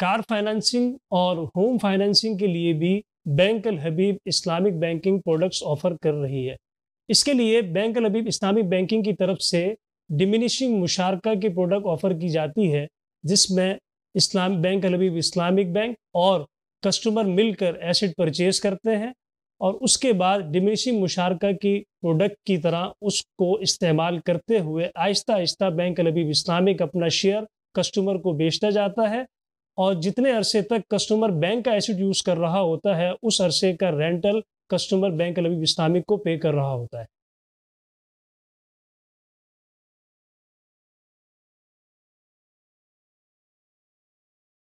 car financing और home financing के लिए भी bank Al Habib Islamic banking products offer कर रही है इसके लिए bank Al Habib Islamic banking की तरफ से डिमिनिशिंग मुशारका के प्रोडक्ट ऑफर की जाती है जिसमें इस्लाम bank Al Habib Islamic bank और कस्टमर मिलकर एसेट परचेज करते हैं और उसके बाद डिमिनिशिंग मुशारका की प्रोडक्ट की तरह उसको इस्तेमाल करते हुए आहिस्ता आहिस्ता बैंक अल हबीब इस्लामिक अपना शेयर कस्टमर को बेचता जाता है और जितने अरसे तक कस्टमर बैंक का एसिड यूज़ कर रहा होता है उस अरसे का रेंटल कस्टमर बैंक लवी इस्लामिक को पे कर रहा होता है